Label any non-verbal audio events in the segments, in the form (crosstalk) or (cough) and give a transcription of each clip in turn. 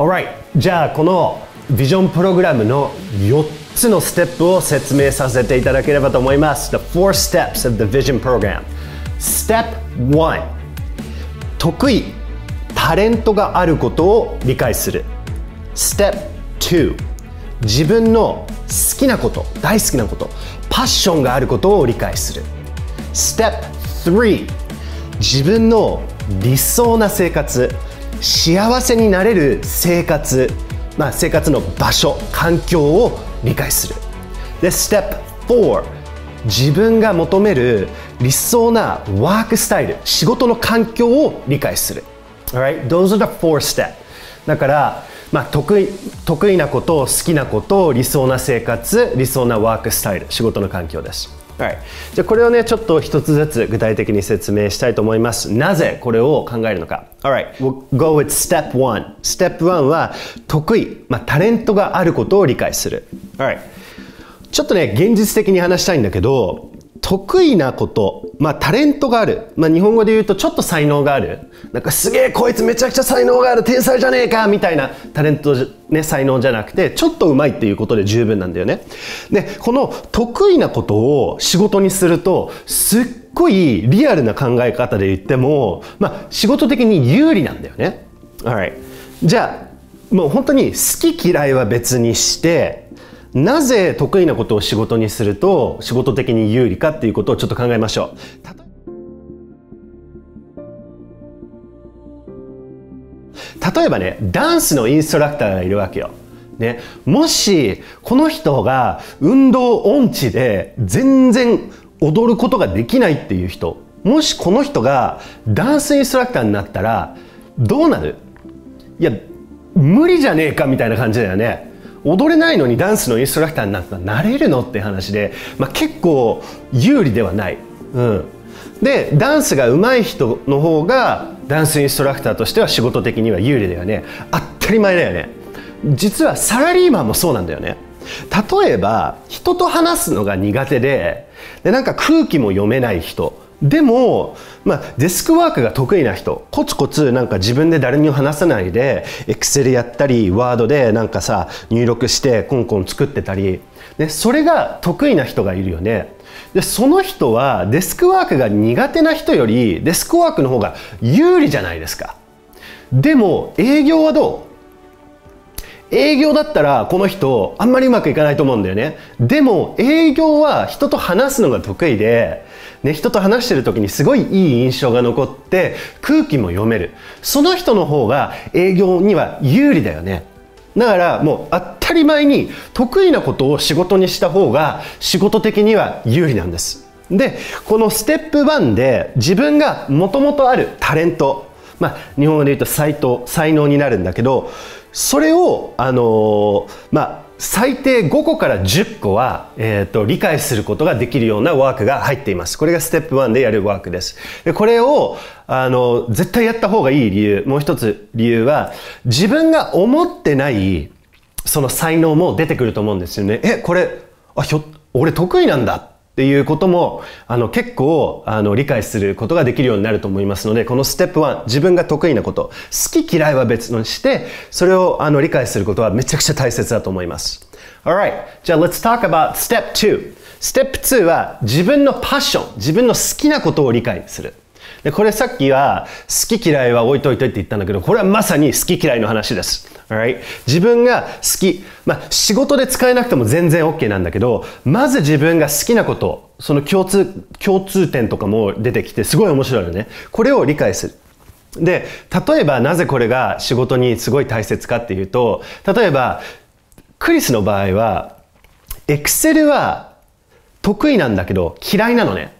Alright じゃあこのビジョンプログラムの4つのステップを説明させていただければと思います The four steps of the vision program Step 1得意タレントがあることを理解する Step 2自分の好きなこと大好きなことパッションがあることを理解する Step 3自分の理想な生活幸せになれる生活、まあ、生活の場所環境を理解するで Step 4自分が求める理想なワークスタイル仕事の環境を理解する Alright, those are the four steps だから、まあ、得意得意なこと好きなこと理想な生活理想なワークスタイル仕事の環境ですはい、じゃあこれをねちょっと一つずつ具体的に説明したいと思いますなぜこれを考えるのか Alright, we'll go with step one step one は得意、まあ、タレントがあることを理解する Alright ちょっとね現実的に話したいんだけど得意なこと、まあ、タレントがある、まあ、日本語で言うとちょっと才能があるなんかすげえこいつめちゃくちゃ才能がある天才じゃねえかみたいなタレント、ね、才能じゃなくてちょっとうまいっていうことで十分なんだよねでこの得意なことを仕事にするとすっごいリアルな考え方で言っても、まあ、仕事的に有利なんだよね、a l じゃあもう本当に好き嫌いは別にしてなぜ得意なことを仕事にすると仕事的に有利かっていうことをちょっと考えましょう。例えばねダンスのインストラクターがいるわけよ。ね、もしこの人が運動音痴で全然踊ることができないっていう人もしこの人がダンスインストラクターになったらどうなるいや無理じゃねえかみたいな感じだよね。踊れないのにダンスのインストラクターになたらなれるのって話で、まあ、結構有利ではない、うん、でダンスが上手い人の方がダンスインストラクターとしては仕事的には有利だよね当たり前だよね実はサラリーマンもそうなんだよね例えば人と話すのが苦手ででなんか空気も読めない人でも、まあ、デスクワークが得意な人コツコツなんか自分で誰にも話さないでエクセルやったりワードでなんかさ入力してコンコン作ってたり、ね、それが得意な人がいるよねでその人はデスクワークが苦手な人よりデスクワークの方が有利じゃないですかでも営業はどう営業だったらこの人あんまりうまくいかないと思うんだよねでも営業は人と話すのが得意でね、人と話してる時にすごいいい印象が残って空気も読めるその人の方が営業には有利だよねだからもう当たり前に得意なことを仕事にした方が仕事的には有利なんですでこのステップ1で自分がもともとあるタレントまあ日本語で言うと才能才能になるんだけどそれをあのー、まあ最低5個から10個は、えーと、理解することができるようなワークが入っています。これがステップ1でやるワークです。でこれをあの絶対やった方がいい理由、もう一つ理由は自分が思ってないその才能も出てくると思うんですよね。え、これ、あ、ひょ、俺得意なんだっていうこともあの結構あの理解することができるようになると思いますのでこのステップ1自分が得意なこと好き嫌いは別にしてそれをあの理解することはめちゃくちゃ大切だと思います Alright じゃあ Let's talk about step 2ステップ2は自分のパッション自分の好きなことを理解するで、これさっきは好き嫌いは置いといてって言ったんだけど、これはまさに好き嫌いの話です。Alright? 自分が好き、まあ、仕事で使えなくても全然 OK なんだけど、まず自分が好きなこと、その共通、共通点とかも出てきて、すごい面白いよね。これを理解する。で、例えばなぜこれが仕事にすごい大切かっていうと、例えば、クリスの場合は、エクセルは得意なんだけど嫌いなのね。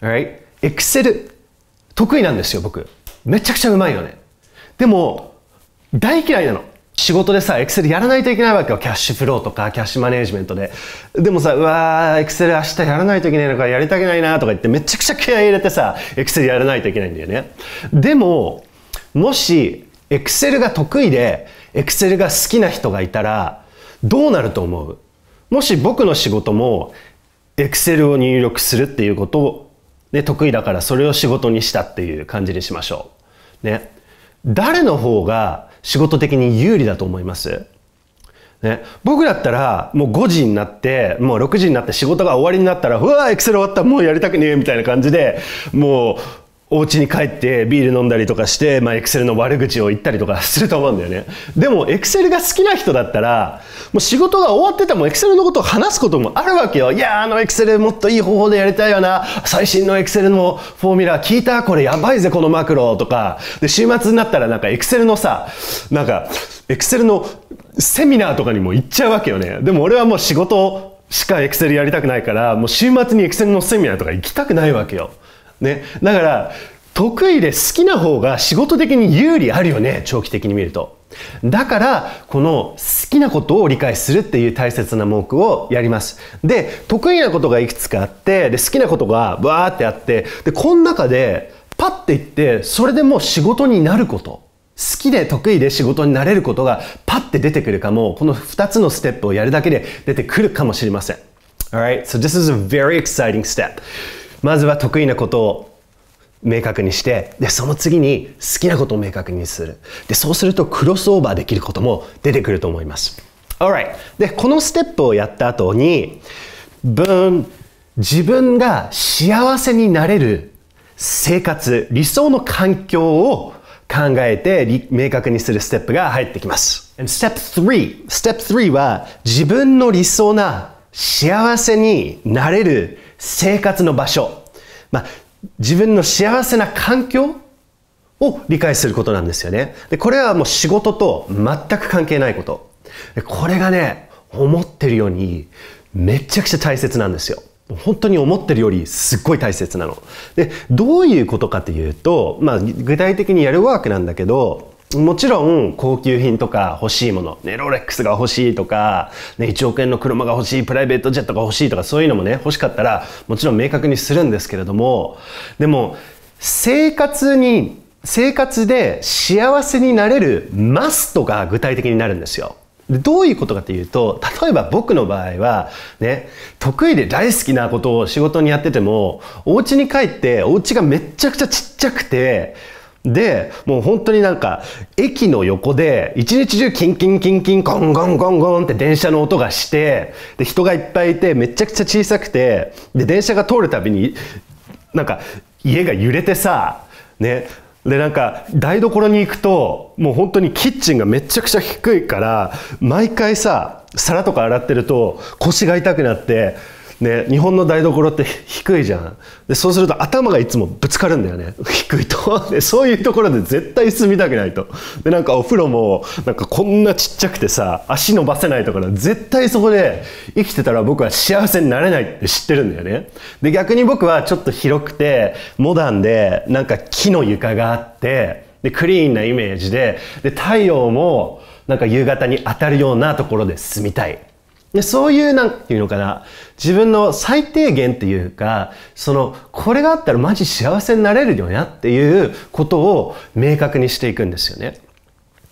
Alright? エクセル得意なんですよ、僕。めちゃくちゃうまいよね。でも、大嫌いなの。仕事でさ、エクセルやらないといけないわけよ。キャッシュフローとか、キャッシュマネージメントで。でもさ、うわー、エクセル明日やらないといけないのか、やりたくないなとか言って、めちゃくちゃ気合入れてさ、エクセルやらないといけないんだよね。でも、もし、エクセルが得意で、エクセルが好きな人がいたら、どうなると思うもし僕の仕事も、エクセルを入力するっていうことをね、得意だからそれを仕事にしたっていう感じにしましょう。ね。誰の方が仕事的に有利だと思いますね、僕だったらもう5時になってもう6時になって仕事が終わりになったらうわエクセル終わったもうやりたくねえみたいな感じでもう、お家に帰ってビール飲んだりとかして、まあ、エクセルの悪口を言ったりとかすると思うんだよね。でも、エクセルが好きな人だったら、もう仕事が終わっててもエクセルのことを話すこともあるわけよ。いやあのエクセルもっといい方法でやりたいよな。最新のエクセルのフォーミュラー聞いたこれやばいぜ、このマクロとか。で、週末になったらなんかエクセルのさ、なんか、エクセルのセミナーとかにも行っちゃうわけよね。でも俺はもう仕事しかエクセルやりたくないから、もう週末にエクセルのセミナーとか行きたくないわけよ。ね。だから、得意で好きな方が仕事的に有利あるよね、長期的に見ると。だから、この好きなことを理解するっていう大切な文句をやります。で、得意なことがいくつかあって、で、好きなことがわーってあって、で、この中で、パッていって、それでもう仕事になること。好きで得意で仕事になれることがパッて出てくるかも、この2つのステップをやるだけで出てくるかもしれません。Alright, so this is a very exciting step. まずは得意なことを明確にしてでその次に好きなことを明確にするでそうするとクロスオーバーできることも出てくると思います Alright でこのステップをやった後に分自分が幸せになれる生活理想の環境を考えて明確にするステップが入ってきます step 3 step 3は自分の理想な幸せになれる生活の場所、まあ、自分の幸せな環境を理解することなんですよね。で、これはもう仕事と全く関係ないこと。これがね、思ってるようにめちゃくちゃ大切なんですよ。本当に思ってるよりすっごい大切なの。で、どういうことかというと、まあ具体的にやるワークなんだけど、もちろん高級品とか欲しいもの、ね、ロレックスが欲しいとか、ね、1億円の車が欲しいプライベートジェットが欲しいとかそういうのもね欲しかったらもちろん明確にするんですけれどもでも生活に生活で幸せになれるマストが具体的になるんですよ。どういうことかというと、例えば僕の場合は、ね、得意で大好きなことを仕事にやってても、お家に帰って、お家がめちゃくちゃちっちゃくて、でもう本当になんか駅の横で一日中キンキンキンキンゴンゴンゴンゴンって電車の音がしてで人がいっぱいいてめちゃくちゃ小さくてで電車が通るたびになんか家が揺れてさねでなんか台所に行くともう本当にキッチンがめちゃくちゃ低いから毎回さ皿とか洗ってると腰が痛くなってね、日本の台所って低いじゃんでそうすると頭がいつもぶつかるんだよね低いと (laughs) でそういうところで絶対住みたくないとでなんかお風呂もなんかこんなちっちゃくてさ足伸ばせないとか絶対そこで生きてたら僕は幸せになれないって知ってるんだよねで逆に僕はちょっと広くてモダンでなんか木の床があってでクリーンなイメージでで太陽もなんか夕方に当たるようなところで住みたいでそういうなんていうのかな自分の最低限っていうかそのこれがあったらマジ幸せになれるよなっていうことを明確にしていくんですよね。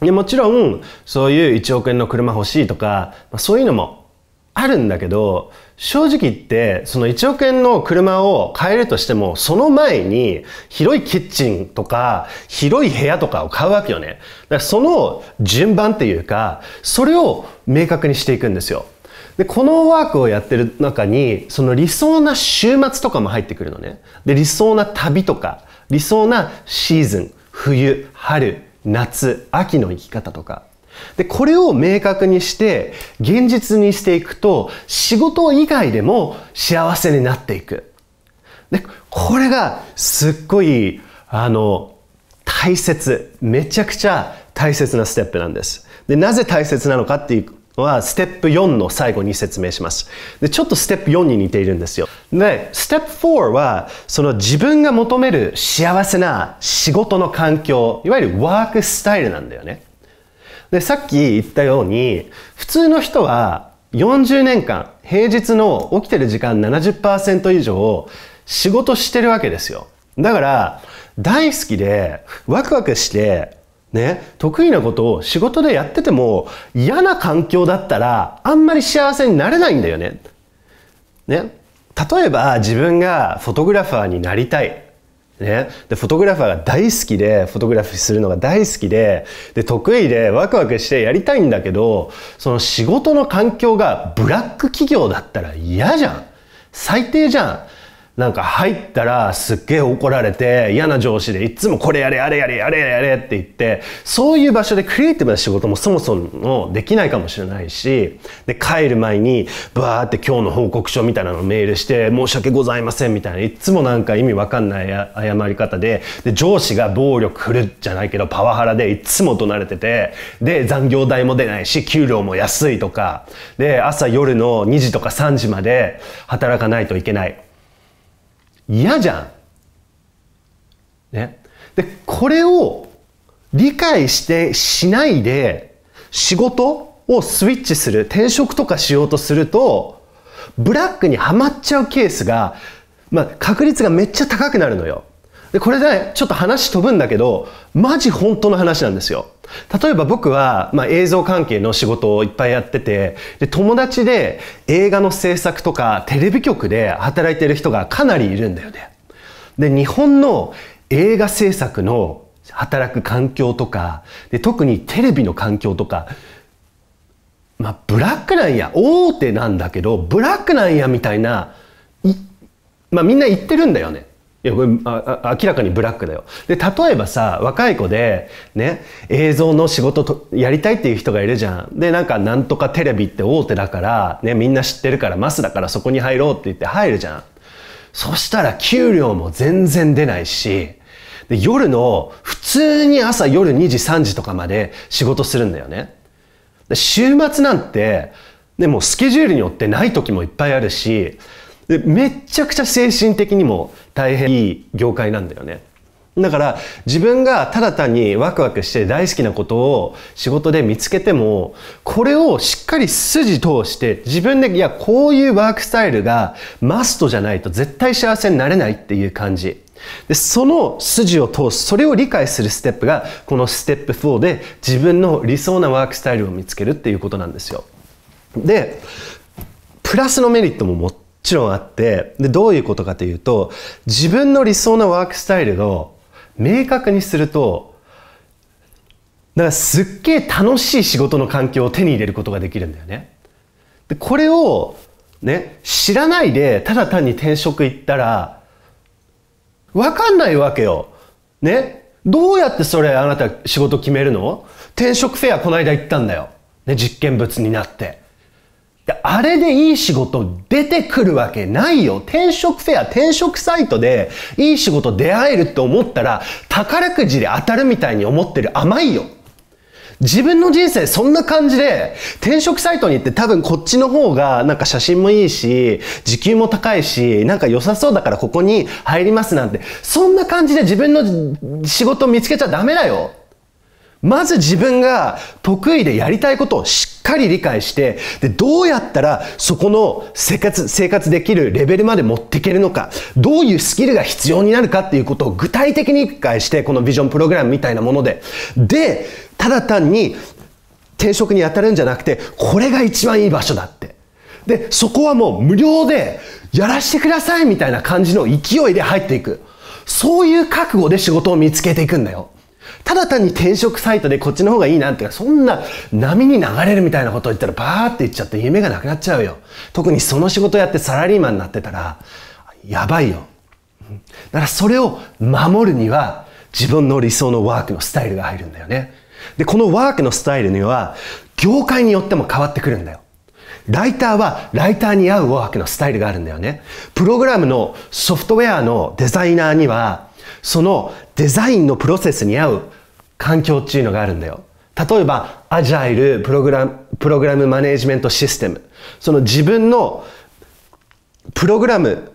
でもちろんそういう1億円の車欲しいとか、まあ、そういうのもあるんだけど正直言ってその1億円の車を買えるとしてもその前に広いキッチンとか広い部屋とかを買うわけよね。だからその順番っていうかそれを明確にしていくんですよ。でこのワークをやってる中にその理想な週末とかも入ってくるのねで理想な旅とか理想なシーズン冬春夏秋の生き方とかでこれを明確にして現実にしていくと仕事以外でも幸せになっていくでこれがすっごいあの大切めちゃくちゃ大切なステップなんですでなぜ大切なのかっていうはステップ4の最後に説明します。で、ちょっとステップ4に似ているんですよ。で、ステップ4は、その自分が求める幸せな仕事の環境、いわゆるワークスタイルなんだよね。で、さっき言ったように、普通の人は40年間、平日の起きてる時間70%以上、仕事してるわけですよ。だから、大好きで、ワクワクして、ね、得意なことを仕事でやってても嫌な環境だったらあんまり幸せになれないんだよね。ね例えば自分がフォトグラファーになりたい。ね、でフォトグラファーが大好きでフォトグラフィーするのが大好きでで得意でワクワクしてやりたいんだけどその仕事の環境がブラック企業だったら嫌じゃん最低じゃんなんか入ったらすっげえ怒られて嫌な上司でいつもこれやれあれやれやれやれって言ってそういう場所でクリエイティブな仕事もそもそもできないかもしれないしで帰る前にバーって今日の報告書みたいなのメールして申し訳ございませんみたいないつもなんか意味わかんない謝り方でで上司が暴力振るじゃないけどパワハラでいつも怒鳴れててで残業代も出ないし給料も安いとかで朝夜の2時とか3時まで働かないといけない。嫌じゃん。ね。で、これを理解してしないで仕事をスイッチする、転職とかしようとすると、ブラックにはまっちゃうケースが、まあ、確率がめっちゃ高くなるのよ。でこれでちょっと話飛ぶんだけどマジ本当の話なんですよ例えば僕は、まあ、映像関係の仕事をいっぱいやっててで友達で映画の制作とかテレビ局で働いてる人がかなりいるんだよねで日本の映画制作の働く環境とかで特にテレビの環境とかまあブラックなんや大手なんだけどブラックなんやみたいなまあみんな言ってるんだよねいやこれあ明らかにブラックだよで例えばさ若い子で、ね、映像の仕事とやりたいっていう人がいるじゃんでなんかなんとかテレビって大手だから、ね、みんな知ってるからマスだからそこに入ろうって言って入るじゃんそしたら給料も全然出ないしで夜の普通に朝夜2時3時とかまで仕事するんだよねで週末なんてでもスケジュールによってない時もいっぱいあるしでめちゃくちゃ精神的にも大変いい業界なんだよねだから自分がただ単にワクワクして大好きなことを仕事で見つけてもこれをしっかり筋通して自分でいやこういうワークスタイルがマストじゃないと絶対幸せになれないっていう感じでその筋を通すそれを理解するステップがこのステップ4で自分の理想なワークスタイルを見つけるっていうことなんですよでプラスのメリットも持ってちろんあってでどういうことかというと自分の理想のワークスタイルを明確にするとだからすっげえ楽しい仕事の環境を手に入れることができるんだよね。でこれをね知らないでただ単に転職行ったら分かんないわけよ。ねどうやってそれあなた仕事決めるの転職フェアこの間行ったんだよ。ね、実験物になって。あれでいい仕事出てくるわけないよ。転職フェア、転職サイトでいい仕事出会えるって思ったら宝くじで当たるみたいに思ってる甘いよ。自分の人生そんな感じで転職サイトに行って多分こっちの方がなんか写真もいいし時給も高いしなんか良さそうだからここに入りますなんてそんな感じで自分の仕事を見つけちゃダメだよまず自分が得意でやりたいことをしかり理解してでどうやったらそこの生活生活できるレベルまで持っていけるのかどういうスキルが必要になるかっていうことを具体的に理解してこのビジョンプログラムみたいなものででただ単に転職に当たるんじゃなくてこれが一番いい場所だってでそこはもう無料でやらしてくださいみたいな感じの勢いで入っていくそういう覚悟で仕事を見つけていくんだよただ単に転職サイトでこっちの方がいいなんていうか、そんな波に流れるみたいなことを言ったらバーって言っちゃって夢がなくなっちゃうよ。特にその仕事やってサラリーマンになってたら、やばいよ。だからそれを守るには自分の理想のワークのスタイルが入るんだよね。で、このワークのスタイルには業界によっても変わってくるんだよ。ライターはライターに合うワークのスタイルがあるんだよね。プログラムのソフトウェアのデザイナーにはそのデザインのプロセスに合う環境っていうのがあるんだよ。例えば、アジャイルプログラム、プログラムマネジメントシステム。その自分のプログラム、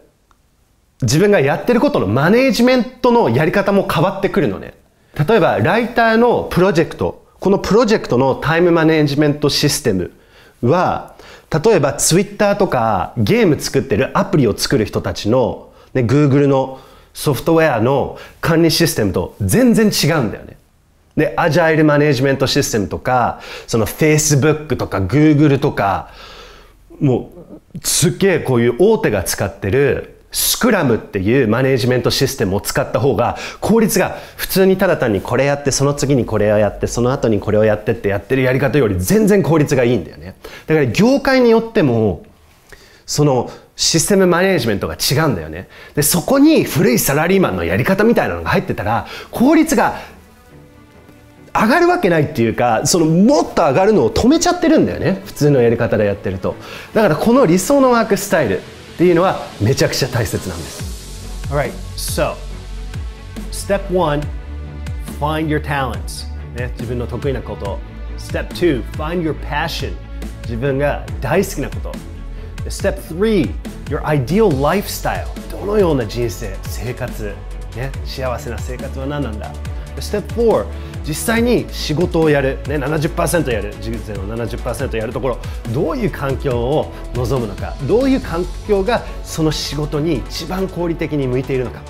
自分がやってることのマネジメントのやり方も変わってくるのね。例えば、ライターのプロジェクト、このプロジェクトのタイムマネジメントシステムは、例えば Twitter とかゲーム作ってるアプリを作る人たちの、ね、Google のソフトウェアの管理システムと全然違うんだよね。で、アジャイルマネジメントシステムとか、その Facebook とか Google とか、もうすっげえこういう大手が使ってるスクラムっていうマネジメントシステムを使った方が効率が普通にただ単にこれやってその次にこれをやってその後にこれをやってってやってるやり方より全然効率がいいんだよねだから業界によってもそのシステムマネージメントが違うんだよねでそこに古いサラリーマンのやり方みたいなのが入ってたら効率が上がるわけないっていうかそのもっと上がるのを止めちゃってるんだよね普通のやり方でやってるとだからこの理想のワークスタイルっていうのはめちゃくちゃ大切なんです Alright, so Step 1 Find your talents、ね、自分の得意なこと Step 2 Find your passion 自分が大好きなこと Step 3 Your ideal lifestyle どのような人生生活ね幸せな生活は何なんだ Step 4実際に仕事をやる、ね、70%やる人生の70%やるところどういう環境を望むのかどういう環境がその仕事に一番合理的に向いているのか、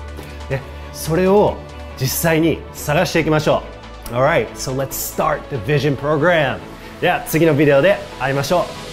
ね、それを実際に探していきましょう Alright, so let's start the vision program では次のビデオで会いましょう